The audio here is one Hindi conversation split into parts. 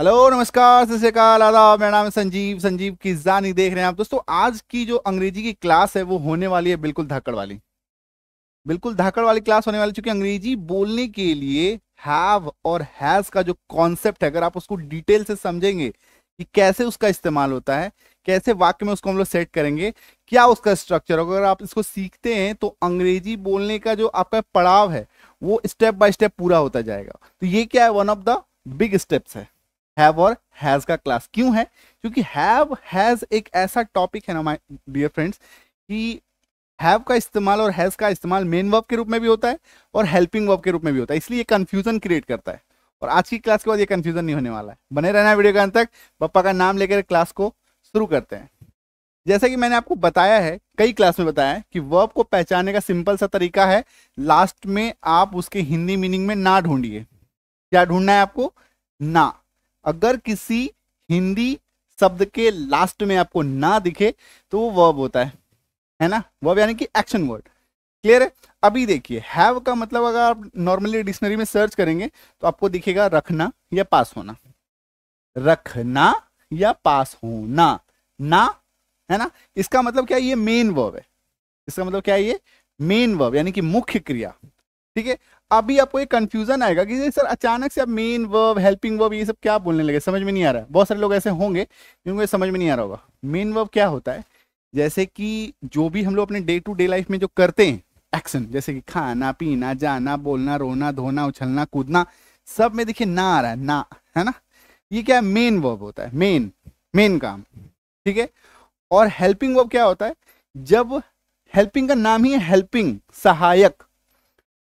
हेलो नमस्कार सत श्रीकाल आदाब मेरा नाम है संजीव संजीव की जानी देख रहे हैं आप दोस्तों आज की जो अंग्रेजी की क्लास है वो होने वाली है बिल्कुल धाकड़ वाली बिल्कुल धाकड़ वाली क्लास होने वाली चूंकि अंग्रेजी बोलने के लिए हैव और हैज का जो कॉन्सेप्ट है अगर आप उसको डिटेल से समझेंगे कि कैसे उसका इस्तेमाल होता है कैसे वाक्य में उसको हम लोग सेट करेंगे क्या उसका स्ट्रक्चर होगा अगर आप इसको सीखते हैं तो अंग्रेजी बोलने का जो आपका पड़ाव है वो स्टेप बाय स्टेप पूरा होता जाएगा तो ये क्या है one of the big steps है हैव और हैज का क्लास क्यों है क्योंकि हैव हैज एक ऐसा टॉपिक है ना माई डियर फ्रेंड्स कि हैव का इस्तेमाल और हैज का इस्तेमाल मेन वर्ब के रूप में भी होता है और हेल्पिंग वर्ब के रूप में भी होता है इसलिए कन्फ्यूजन क्रिएट करता है और आज की क्लास के बाद ये कंफ्यूजन नहीं होने वाला है बने रहना वीडियो के अंत तक पप्पा का नाम लेकर क्लास को शुरू करते हैं जैसा कि मैंने आपको बताया है कई क्लास में बताया है कि वर्ब को पहचानने का सिंपल सा तरीका है लास्ट में आप उसके हिंदी मीनिंग में ना ढूंढिए क्या ढूंढना है आपको ना अगर किसी हिंदी शब्द के लास्ट में आपको ना दिखे तो वो वर्ब होता है है ना वर्ब यानी कि एक्शन वर्ड क्लियर है अभी देखिए हैव का मतलब अगर आप नॉर्मली डिक्शनरी में सर्च करेंगे तो आपको दिखेगा रखना या पास होना रखना या पास होना ना है ना इसका मतलब क्या ये मेन वर्ब है इसका मतलब क्या ये मेन वर्ब यानी कि मुख्य क्रिया ठीक है अभी आपको एक कंफ्यूजन आएगा कि सर अचानक से आप मेन वर्ब हेल्पिंग वर्ब ये सब क्या बोलने लगे समझ में नहीं आ रहा है बहुत सारे लोग ऐसे होंगे जिनको ये समझ में नहीं आ रहा होगा मेन वर्ब क्या होता है जैसे कि जो भी हम लोग अपने डे टू डे लाइफ में जो करते हैं एक्शन जैसे कि खाना पीना जाना बोलना रोना धोना उछलना कूदना सब में देखिए ना आ रहा है ना है ना ये क्या है मेन वर्ब होता है मेन मेन काम ठीक है और हेल्पिंग वर्ब क्या होता है जब हेल्पिंग का नाम ही है हेल्पिंग सहायक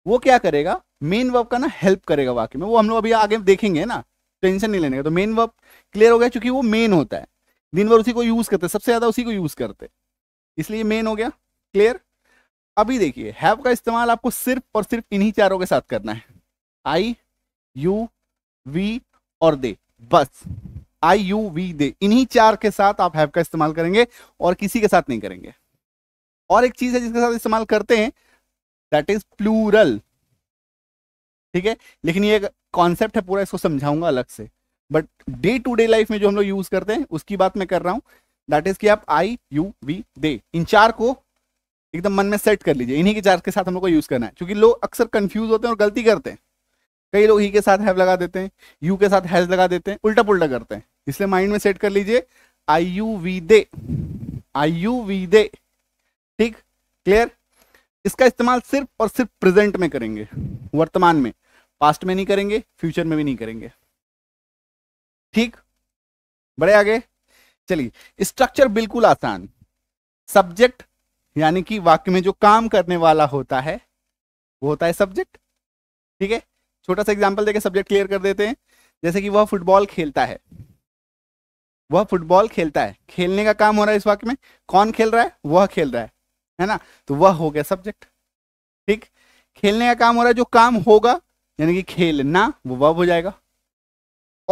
वो क्या करेगा मेन वर्ब का ना हेल्प करेगा वाक्य में वो हम लोग अभी आगे देखेंगे ना टेंशन नहीं लेने का तो मेन वर्ब क्लियर हो गया चूंकि वो मेन होता है दिन भर उसी को यूज करते सबसे ज्यादा उसी को यूज करते इसलिए मेन हो गया क्लियर अभी देखिए हैव का इस्तेमाल आपको सिर्फ और सिर्फ इन्हीं चारों के साथ करना है आई यू वी और दे बस आई यू वी दे इन्हीं चार के साथ आप हैव का इस्तेमाल करेंगे और किसी के साथ नहीं करेंगे और एक चीज है जिसके साथ इस्तेमाल करते हैं दैट इज प्लूरल ठीक है लेकिन ये कॉन्सेप्ट है पूरा इसको समझाऊंगा अलग से but day to day life में जो हम लोग यूज करते हैं उसकी बात मैं कर रहा हूं दैट इज कि आप आई यू वी दे इन चार को एकदम मन में सेट कर लीजिए इन्हीं के चार के साथ हम लोग को यूज करना है क्योंकि लोग अक्सर कंफ्यूज होते हैं और गलती करते हैं कई लोग ही के साथ हैव लगा देते हैं यू के साथ हैज लगा देते हैं उल्टा पुल्टा करते हैं इसलिए माइंड में सेट कर लीजिए I you we they I you we they ठीक क्लियर इसका इस्तेमाल सिर्फ और सिर्फ प्रेजेंट में करेंगे वर्तमान में पास्ट में नहीं करेंगे फ्यूचर में भी नहीं करेंगे ठीक बड़े आगे चलिए स्ट्रक्चर बिल्कुल आसान सब्जेक्ट यानी कि वाक्य में जो काम करने वाला होता है वो होता है सब्जेक्ट ठीक है छोटा सा एग्जाम्पल देकर सब्जेक्ट क्लियर कर देते हैं जैसे कि वह फुटबॉल खेलता है वह फुटबॉल खेलता है खेलने का काम हो रहा है इस वाक्य में कौन खेल रहा है वह खेल रहा है है ना तो वह हो गया सब्जेक्ट ठीक खेलने का काम हो रहा है जो काम होगा यानी कि खेलना वो वह हो जाएगा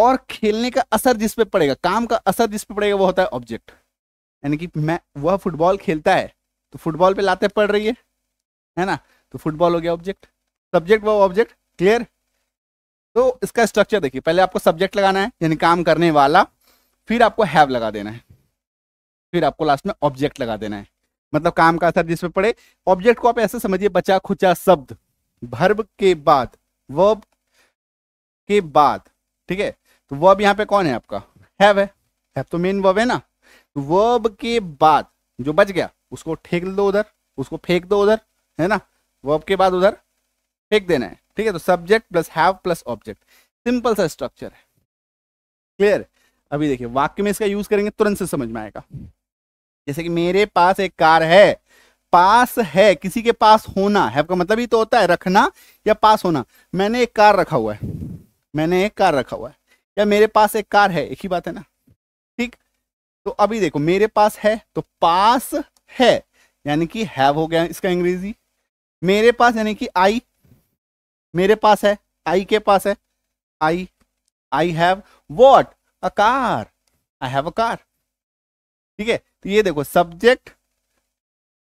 और खेलने का असर जिस पे पड़ेगा काम का असर जिस पे पड़ेगा वो होता है ऑब्जेक्ट यानी कि मैं वह फुटबॉल खेलता है तो फुटबॉल पे लाते पड़ रही है है ना तो फुटबॉल हो गया ऑब्जेक्ट सब्जेक्ट वह ऑब्जेक्ट क्लियर तो इसका स्ट्रक्चर देखिए पहले आपको सब्जेक्ट लगाना है यानी काम करने वाला फिर आपको हैव लगा देना है फिर आपको लास्ट में ऑब्जेक्ट लगा देना है मतलब काम का असर जिस पे पड़े ऑब्जेक्ट को आप ऐसे समझिए बचा खुचा शब्द भर्ब के बाद वर्ब के बाद ठीक है तो वर्ब यहाँ पे कौन है आपका हैव है हैव तो मेन वर्ब है ना तो वर्ब के बाद जो बच गया उसको ठेक दो उधर उसको फेंक दो उधर है ना वर्ब के बाद उधर फेंक देना है ठीक है तो subject plus have plus object simple सा स्ट्रक्चर है क्लियर अभी देखिए वाक्य में इसका यूज करेंगे तुरंत से समझ में आएगा जैसे कि मेरे पास एक कार है पास है किसी के पास होना है आपका मतलब ही तो होता है रखना या पास होना मैंने एक कार रखा हुआ है मैंने एक कार रखा हुआ है या मेरे पास एक कार है एक ही बात है ना ठीक तो अभी देखो मेरे पास है तो पास है यानी कि हैव हो गया इसका अंग्रेजी मेरे पास यानी कि आई मेरे पास है आई के पास है I I have what a car I have a car ठीक है तो ये देखो सब्जेक्ट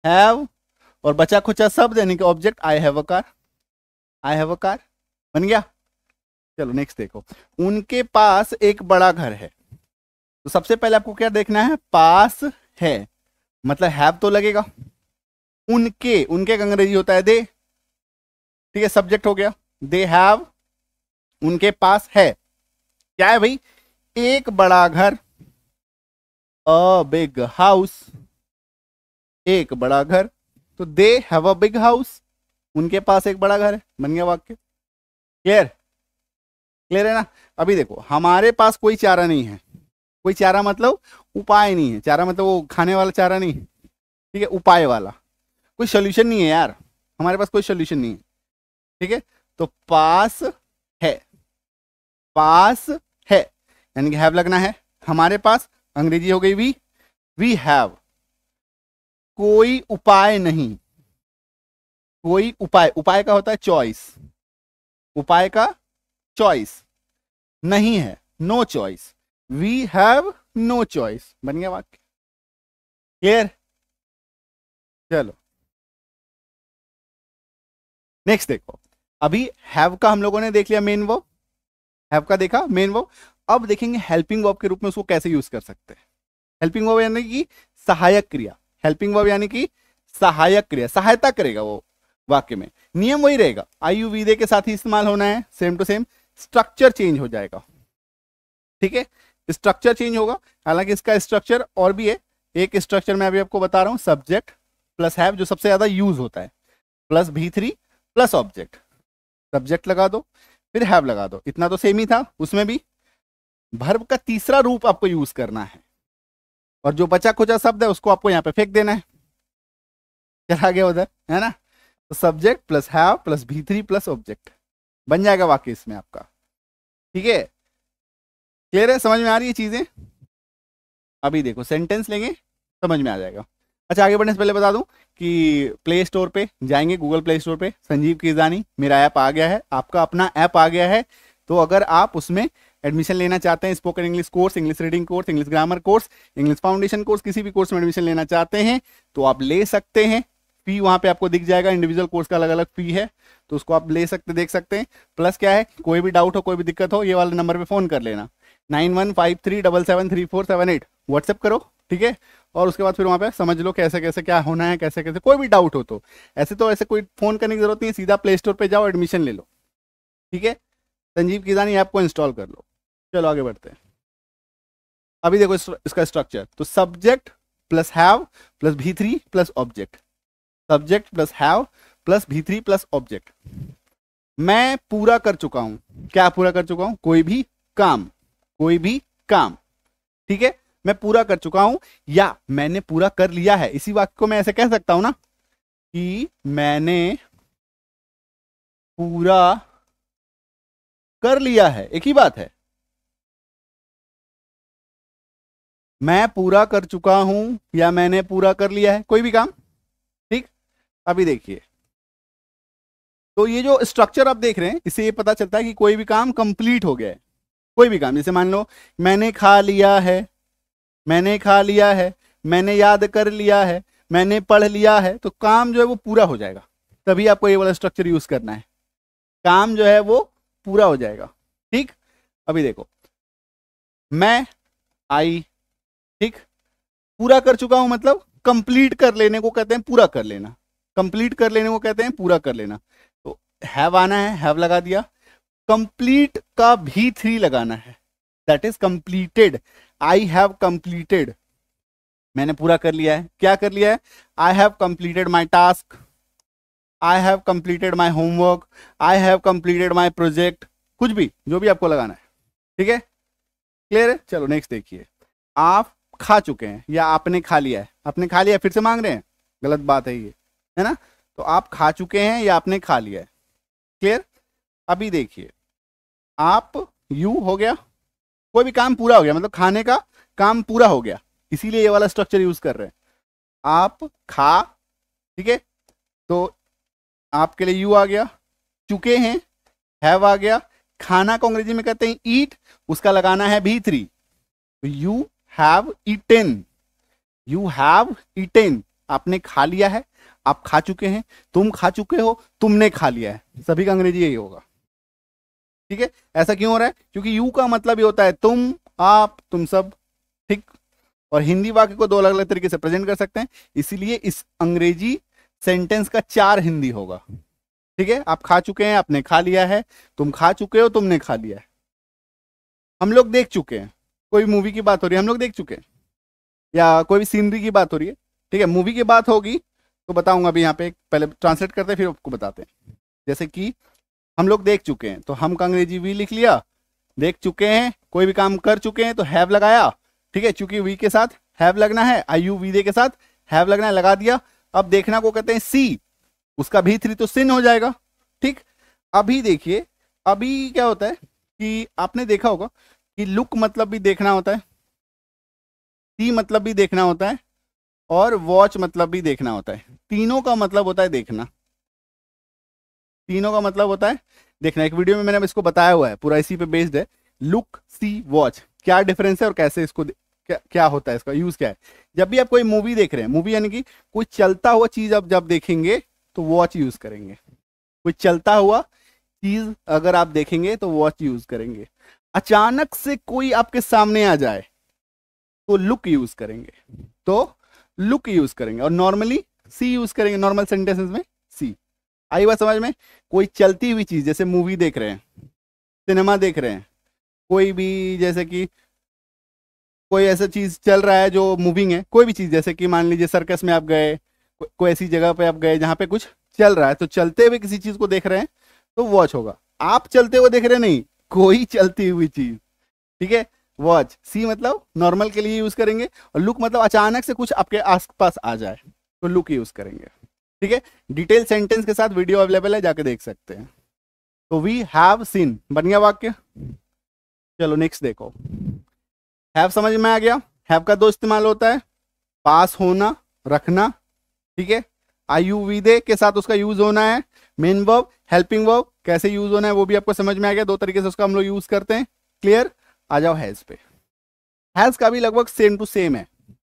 हैव और बचा खुचा शब्द यानी कि object I have a car I have a car बन गया चलो नेक्स्ट देखो उनके पास एक बड़ा घर है तो सबसे पहले आपको क्या देखना है पास है मतलब हैव तो लगेगा उनके उनके अंग्रेजी होता है दे ठीक है सब्जेक्ट हो गया दे हैव उनके पास है क्या है भाई एक बड़ा घर अ बिग हाउस एक बड़ा घर तो they have a big house उनके पास एक बड़ा घर है बन गया वाक्य क्लियर क्लियर है ना अभी देखो हमारे पास कोई चारा नहीं है कोई चारा मतलब उपाय नहीं है चारा मतलब वो खाने वाला चारा नहीं है ठीक है उपाय वाला कोई सोल्यूशन नहीं है यार हमारे पास कोई सोल्यूशन नहीं है ठीक है तो पास है पास है यानी कि हैव लगना है हमारे पास अंग्रेजी हो गई वी वी हैव कोई उपाय नहीं कोई उपाय उपाय का होता है चॉइस उपाय का चॉइस नहीं है no choice we have no choice बन गया वाक्य क्लियर चलो नेक्स्ट देखो अभी हैव का हम लोगों ने देख लिया मेन वो हैव का देखा मेन वो अब देखेंगे हेल्पिंग वर्ब के रूप में उसको कैसे यूज कर सकते हैं हेल्पिंग वर्ब यानी कि सहायक क्रिया हेल्पिंग वर्ब यानी कि सहायक क्रिया सहायता करेगा वो वाक्य में नियम वही रहेगा आई यू वीदे के साथ ही इस्तेमाल होना है same to same structure change हो जाएगा ठीक है स्ट्रक्चर चेंज होगा हालांकि इसका स्ट्रक्चर और भी है एक स्ट्रक्चर मैं अभी आपको बता रहा हूं सब्जेक्ट प्लस हैव जो सबसे ज्यादा यूज होता है plus V three plus object subject लगा दो फिर हैव लगा दो इतना तो सेम ही था उसमें भी भर्व का तीसरा रूप आपको यूज करना है और जो बचा खुचा शब्द है उसको आपको यहाँ पे फेंक देना है आ गया उधर है ना तो subject plus have plus three plus object बन जाएगा वाक्य इसमें आपका ठीक है क्लियर है समझ में आ रही है चीजें अभी देखो सेंटेंस लेंगे समझ में आ जाएगा अच्छा आगे बढ़ने से पहले बता दूं कि प्ले स्टोर पे जाएंगे गूगल प्ले स्टोर पे संजीव किजानी मेरा ऐप आ गया है आपका अपना ऐप आ गया है तो अगर आप उसमें एडमिशन लेना चाहते हैं spoken English course English reading course English grammar course English foundation course किसी भी कोर्स में एडमिशन लेना चाहते हैं तो आप ले सकते हैं फी वहां पे आपको दिख जाएगा इंडिविजुअल कोर्स का अलग अलग फी है तो उसको आप ले सकते देख सकते हैं प्लस क्या है कोई भी डाउट हो कोई भी दिक्कत हो ये वाले नंबर पर फोन कर लेना nine one five three double seven three four seven eight WhatsApp करो ठीक है और उसके बाद फिर वहाँ पे समझ लो कैसे कैसे क्या होना है कैसे कैसे कोई भी डाउट हो तो ऐसे तो ऐसे कोई फोन करने की जरूरत नहीं है सीधा प्ले स्टोर पर जाओ एडमिशन ले लो ठीक है संजीव किदानी ऐप को इंस्टॉल कर लो चलो आगे बढ़ते हैं अभी देखो इसका स्ट्रक्चर तो subject plus have plus V three plus object subject plus have plus V three plus object मैं पूरा कर चुका हूं क्या पूरा कर चुका हूं कोई भी काम कोई भी काम ठीक है मैं पूरा कर चुका हूं या मैंने पूरा कर लिया है इसी वाक्य को मैं ऐसे कह सकता हूं ना कि मैंने पूरा कर लिया है एक ही बात है मैं पूरा कर चुका हूं या मैंने पूरा कर लिया है कोई भी काम ठीक अभी देखिए तो ये जो स्ट्रक्चर आप देख रहे हैं इससे ये पता चलता है कि कोई भी काम कंप्लीट हो गया है कोई भी काम जैसे मान लो मैंने खा लिया है मैंने खा लिया है मैंने याद कर लिया है मैंने पढ़ लिया है तो काम जो है वो पूरा हो जाएगा तभी आपको ये वाला स्ट्रक्चर यूज करना है काम जो है वो पूरा हो जाएगा ठीक अभी देखो मैं आई ठीक पूरा कर चुका हूं मतलब कंप्लीट कर लेने को कहते हैं पूरा कर लेना कंप्लीट कर लेने को कहते हैं पूरा कर लेना तो हैव आना है हैव लगा दिया कंप्लीट का भी थ्री लगाना है that is completed I have completed मैंने पूरा कर लिया है क्या कर लिया है I have completed my task I have completed my homework I have completed my project कुछ भी जो भी आपको लगाना है ठीक है क्लियर है चलो नेक्स्ट देखिए आप खा चुके हैं या आपने खा लिया है आपने खा लिया फिर से मांग रहे हैं गलत बात है ये है ना तो आप खा चुके हैं या आपने खा लिया है क्लियर अभी देखिए आप यू हो गया कोई भी काम पूरा हो गया मतलब खाने का काम पूरा हो गया इसीलिए ये वाला स्ट्रक्चर यूज कर रहे हैं आप खा ठीक है तो आपके लिए यू आ गया चुके हैं हैव आ गया खाना को अंग्रेजी में कहते हैं ईट उसका लगाना है भी थ्री यू तो have eaten you have eaten आपने खा लिया है आप खा चुके हैं तुम खा चुके हो तुमने खा लिया है सभी का अंग्रेजी यही होगा ठीक है ऐसा क्यों हो रहा है क्योंकि यू का मतलब ये होता है तुम आप तुम सब ठीक और हिंदी वाक्य को दो अलग अलग तरीके से प्रेजेंट कर सकते हैं इसीलिए इस अंग्रेजी सेंटेंस का चार हिंदी होगा ठीक है आप खा चुके हैं आपने खा लिया है तुम खा चुके हो तुमने खा लिया है हम लोग देख चुके हैं कोई मूवी की बात हो रही है हम लोग देख चुके हैं या कोई भी सीनरी की बात हो रही है ठीक है मूवी की बात होगी तो बताऊंगा अभी यहाँ पे पहले ट्रांसलेट करते हैं फिर आपको बताते हैं जैसे कि हम लोग देख चुके हैं तो हम का अंग्रेजी वी लिख लिया देख चुके हैं कोई भी काम कर चुके हैं तो हैव लगाया ठीक है चूंकि वी के साथ हैव लगना है आई यू वी दे के साथ हैव लगना है लगा दिया अब देखना को कहते हैं सी उसका भी थ्री तो सिन हो जाएगा ठीक अभी देखिए अभी क्या होता है कि आपने देखा होगा कि लुक मतलब भी देखना होता है सी मतलब भी देखना होता है और वॉच मतलब भी देखना होता है तीनों का मतलब होता है देखना तीनों का मतलब होता है देखना एक वीडियो में मैंने इसको बताया हुआ है पूरा इसी पे बेस्ड है लुक सी वॉच क्या डिफरेंस है और कैसे इसको क्या, क्या होता है इसका यूज क्या है जब भी आप कोई मूवी देख रहे हैं मूवी यानी कि कोई चलता हुआ चीज आप जब देखेंगे तो वॉच यूज करेंगे कोई चलता हुआ चीज अगर आप देखेंगे तो वॉच यूज करेंगे अचानक से कोई आपके सामने आ जाए तो लुक यूज करेंगे तो लुक यूज करेंगे और नॉर्मली सी यूज करेंगे नॉर्मल सेंटेंसेस में सी आई बात समझ में कोई चलती हुई चीज जैसे मूवी देख रहे हैं सिनेमा देख रहे हैं कोई भी जैसे कि कोई ऐसा चीज चल रहा है जो मूविंग है कोई भी चीज जैसे कि मान लीजिए सर्कस में आप गए को, कोई ऐसी जगह पे आप गए जहां पे कुछ चल रहा है तो चलते हुए किसी चीज को देख रहे हैं तो वॉच होगा आप चलते हुए देख रहे नहीं कोई चलती हुई चीज ठीक है वॉच सी मतलब नॉर्मल के लिए यूज करेंगे और लुक मतलब अचानक से कुछ आपके आसपास आ जाए तो लुक यूज करेंगे ठीक है डिटेल सेंटेंस के साथ वीडियो अवेलेबल है जाके देख सकते हैं तो वी हैव सीन बन गया वाक्य चलो नेक्स्ट देखो हैव समझ में आ गया हैव का दो इस्तेमाल होता है पास होना रखना ठीक है आई यू वी दे के साथ उसका यूज होना है मेन वर्ब हेल्पिंग वर्ब कैसे यूज होना है वो भी आपको समझ में आ गया दो तरीके से उसका हम लोग यूज करते हैं क्लियर आ जाओ हैज पे हैज का भी लगभग सेम टू सेम है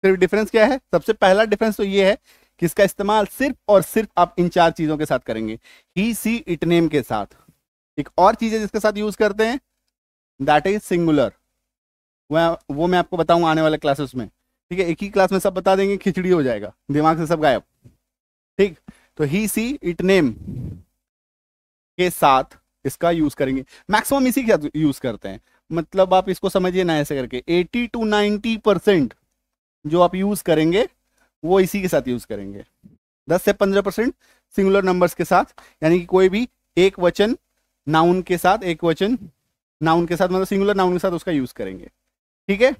सिर्फ डिफरेंस क्या है सबसे पहला डिफरेंस तो ये है कि इसका इस्तेमाल सिर्फ और सिर्फ आप इन चार चीजों के साथ करेंगे ही सी इट नेम के साथ एक और चीज है जिसके साथ यूज करते हैं दैट इज सिंगुलर वो मैं आपको बताऊं आने वाले क्लासेस में ठीक है एक ही क्लास में सब बता देंगे खिचड़ी हो जाएगा दिमाग से सब गायब ठीक तो ही सी इट नेम के साथ इसका यूज करेंगे मैक्सिमम इसी के साथ यूज करते हैं मतलब आप इसको समझिए ना ऐसे करके 80 टू 90 परसेंट जो आप यूज करेंगे वो इसी के साथ यूज करेंगे 10 से 15 परसेंट सिंगुलर नंबर्स के साथ यानी कि कोई भी एक वचन नाउन के साथ एक वचन नाउन के साथ मतलब सिंगुलर नाउन के साथ उसका यूज करेंगे ठीक है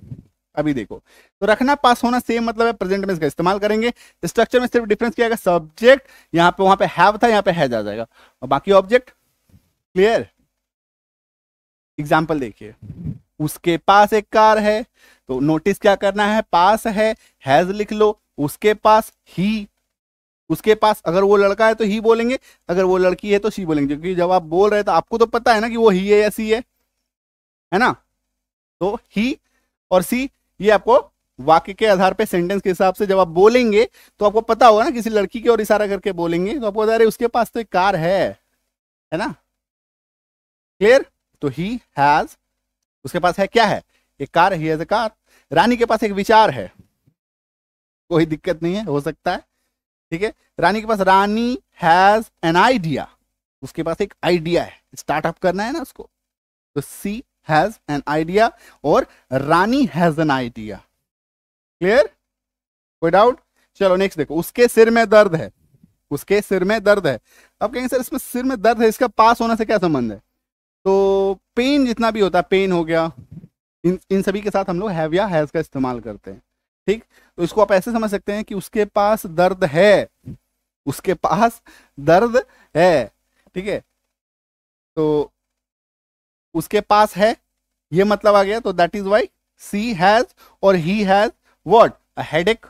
अभी देखो तो रखना पास होना सेम मतलब है प्रेजेंट में इसका इस्तेमाल करेंगे स्ट्रक्चर में सिर्फ डिफरेंस किया गया सब्जेक्ट यहाँ पे वहां पे हैव था यहाँ पे है जा जाएगा और बाकी ऑब्जेक्ट क्लियर एग्जाम्पल देखिए उसके पास एक कार है तो नोटिस क्या करना है पास है हैज लिख लो उसके पास ही उसके पास अगर वो लड़का है तो ही बोलेंगे अगर वो लड़की है तो सी बोलेंगे क्योंकि जब आप बोल रहे हैं तो आपको तो पता है ना कि वो ही है या सी है है ना तो ही और सी ये आपको वाक्य के आधार पे सेंटेंस के हिसाब से जब आप बोलेंगे तो आपको पता होगा ना किसी लड़की की ओर इशारा करके बोलेंगे तो आपको बता रहे उसके पास तो एक कार है है ना क्लियर तो ही हैज उसके पास है क्या है एक car he has car Rani के पास एक विचार है कोई दिक्कत नहीं है हो सकता है ठीक है रानी के पास रानी हैज एन आइडिया उसके पास एक आइडिया है स्टार्टअप करना है ना उसको तो सी हैज एन आइडिया और Rani has an idea clear कोई डाउट चलो नेक्स्ट देखो उसके सिर में दर्द है उसके सिर में दर्द है अब कहेंगे सर इसमें सिर में दर्द है इसका पास होने से क्या संबंध है तो पेन जितना भी होता है पेन हो गया इन इन सभी के साथ हम लोग हैव या हैज का इस्तेमाल करते हैं ठीक तो इसको आप ऐसे समझ सकते हैं कि उसके पास दर्द है उसके पास दर्द है ठीक है तो उसके पास है ये मतलब आ गया तो that is why she has और ही हैज वॉट हेड एक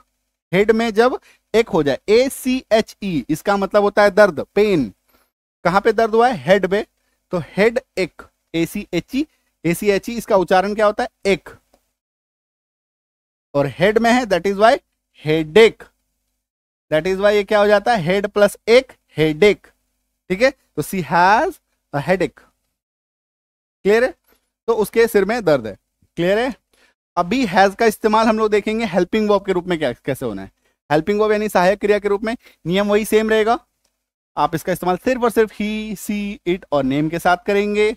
हेड में जब एक हो जाए ए सी एच ई इसका मतलब होता है दर्द पेन कहां पे दर्द हुआ है हेड में तो हेड एक ए सी एच ई ए सी एच ई इसका उच्चारण क्या होता है एक और हेड में है दैट इज वाई हेड एक दैट इज वाई ये क्या हो जाता है हेड प्लस एक हेड एक ठीक है तो सी हैज अ हेड एक क्लियर है तो उसके सिर में दर्द है क्लियर है अभी हैज का इस्तेमाल हम लोग देखेंगे हेल्पिंग वॉब के रूप में क्या कैसे होना है हेल्पिंग वॉब यानी सहायक क्रिया के रूप में नियम वही सेम रहेगा आप इसका इस्तेमाल सिर्फ और सिर्फ ही सी इट और नेम के साथ करेंगे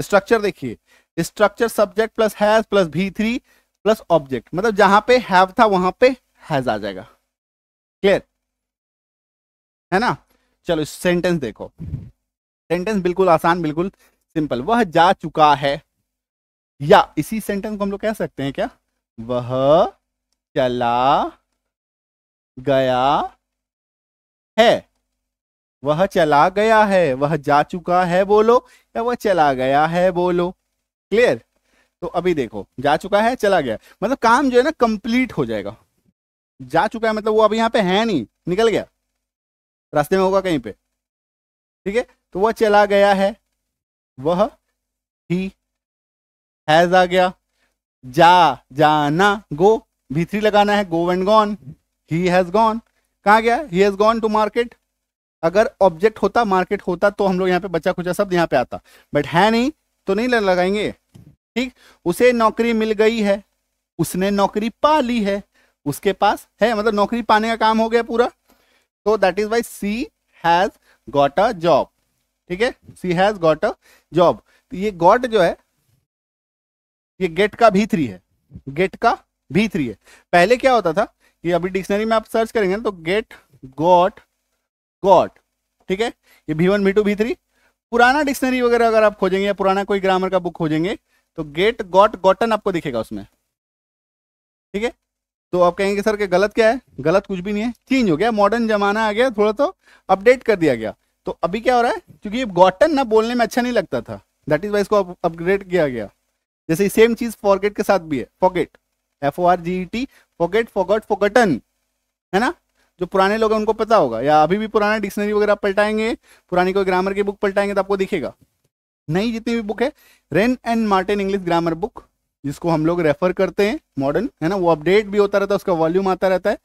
स्ट्रक्चर देखिए structure subject plus has plus V three plus object मतलब जहां पे हैव था वहां पे हैज आ जाएगा क्लियर है ना चलो सेंटेंस देखो सेंटेंस बिल्कुल आसान बिल्कुल सिंपल वह जा चुका है या इसी सेंटेंस को हम लोग कह सकते हैं क्या वह चला गया है वह चला गया है वह जा चुका है बोलो या वह चला गया है बोलो क्लियर तो अभी देखो जा चुका है चला गया मतलब काम जो है ना कंप्लीट हो जाएगा जा चुका है मतलब वो अभी यहाँ पे है नहीं निकल गया रास्ते में होगा कहीं पे ठीक है तो वह चला गया है वह ही हैज आ गया जा जाना गो भी थ्री लगाना है go and gone he has gone कहा गया he has gone to market अगर ऑब्जेक्ट होता मार्केट होता तो हम लोग यहाँ पे बचा खुचा शब्द यहाँ पे आता बट है नहीं तो नहीं लगाएंगे ठीक उसे नौकरी मिल गई है उसने नौकरी पा ली है उसके पास है मतलब नौकरी पाने का काम हो गया पूरा तो that is why she has got a job ठीक है she has got a job तो ये गॉट जो है ये गेट का भी थ्री है गेट का भी थ्री है पहले क्या होता था ये अभी डिक्शनरी में आप सर्च करेंगे ना तो गेट गॉट गॉट ठीक है ये भी वन भी टू भी थ्री पुराना डिक्शनरी वगैरह अगर आप खोजेंगे या पुराना कोई ग्रामर का बुक खोजेंगे तो गेट गॉट गॉटन आपको दिखेगा उसमें ठीक है तो आप कहेंगे सर के गलत क्या है गलत कुछ भी नहीं है चेंज हो गया मॉडर्न जमाना आ गया थोड़ा तो अपडेट कर दिया गया तो अभी क्या हो रहा है क्योंकि ये गॉटन ना बोलने में अच्छा नहीं लगता था दैट इज वाई इसको अपग्रेड किया गया जैसे सेम चीज फॉरगेट के साथ भी है forget F O R G T forget forgot forgotten है ना जो पुराने लोग हैं उनको पता होगा या अभी भी पुराना डिक्शनरी वगैरह पलटाएंगे पुरानी कोई ग्रामर की बुक पलटाएंगे तो आपको दिखेगा नई जितनी भी बुक है Wren and Martin English grammar book जिसको हम लोग रेफर करते हैं मॉडर्न है ना वो अपडेट भी होता रहता है उसका वॉल्यूम आता रहता है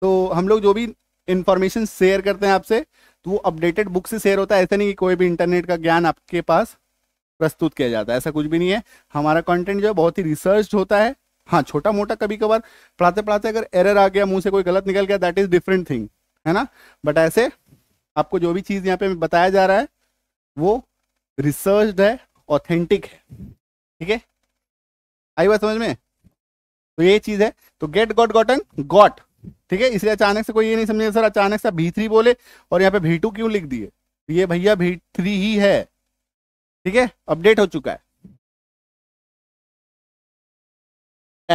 तो हम लोग जो भी इंफॉर्मेशन शेयर करते हैं आपसे तो वो अपडेटेड बुक से शेयर होता है ऐसा नहीं कि कोई भी इंटरनेट का ज्ञान आपके पास प्रस्तुत किया जाता है ऐसा कुछ भी नहीं है हमारा कंटेंट जो है बहुत ही रिसर्च होता है हाँ छोटा मोटा कभी कभार पढ़ाते पढ़ाते अगर एरर आ गया मुंह से कोई गलत निकल गया दैट इज डिफरेंट थिंग है ना बट ऐसे आपको जो भी चीज़ यहाँ पे बताया जा रहा है वो रिसर्च है ऑथेंटिक है ठीक है आई बात समझ में तो ये चीज़ है तो गेट गॉट गॉटन गॉट ठीक है इसलिए अचानक से कोई ये नहीं समझे सर अचानक से भी थ्री बोले और यहाँ पे भी टू क्यों लिख दिए तो ये भैया भी थ्री ही है ठीक है अपडेट हो चुका है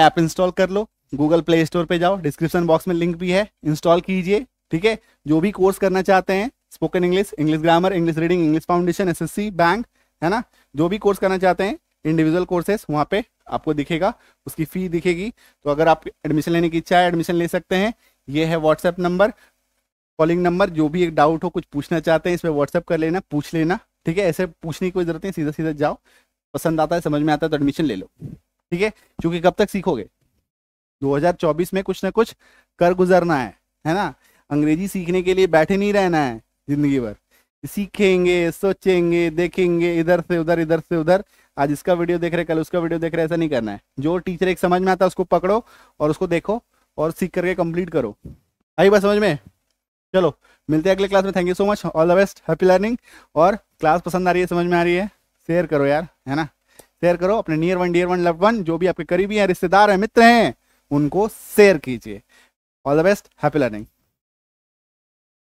ऐप इंस्टॉल कर लो गूगल प्ले स्टोर पे जाओ डिस्क्रिप्शन बॉक्स में लिंक भी है इंस्टॉल कीजिए ठीक है जो भी कोर्स करना चाहते हैं spoken English English grammar English reading English foundation एस बैंक है ना जो भी कोर्स करना चाहते हैं इंडिविजुअल कोर्सेस वहाँ पे आपको दिखेगा उसकी फी दिखेगी तो अगर आप एडमिशन लेने की इच्छा है एडमिशन ले सकते हैं ये है व्हाट्सएप नंबर कॉलिंग नंबर जो भी एक डाउट हो कुछ पूछना चाहते हैं इसमें व्हाट्सएप कर लेना पूछ लेना ठीक है ऐसे पूछने की कोई जरूरत नहीं सीधा सीधा जाओ पसंद आता है समझ में आता है तो एडमिशन ले लो ठीक है क्योंकि कब तक सीखोगे 2024 में कुछ ना कुछ कर गुजरना है है ना अंग्रेजी सीखने के लिए बैठे नहीं रहना है जिंदगी भर सीखेंगे सोचेंगे देखेंगे इधर से उधर इधर से उधर आज इसका वीडियो देख रहे कल उसका वीडियो देख रहे ऐसा नहीं करना है जो टीचर एक समझ में आता है उसको पकड़ो और उसको देखो और सीख करके कंप्लीट करो आई बस समझ में चलो मिलते हैं अगले क्लास में thank you so much all the best happy learning और क्लास पसंद आ रही है समझ में आ रही है शेयर करो यार है ना शेयर करो अपने near one dear one love one जो भी आपके करीबी हैं रिश्तेदार हैं मित्र हैं उनको शेयर कीजिए all the best happy learning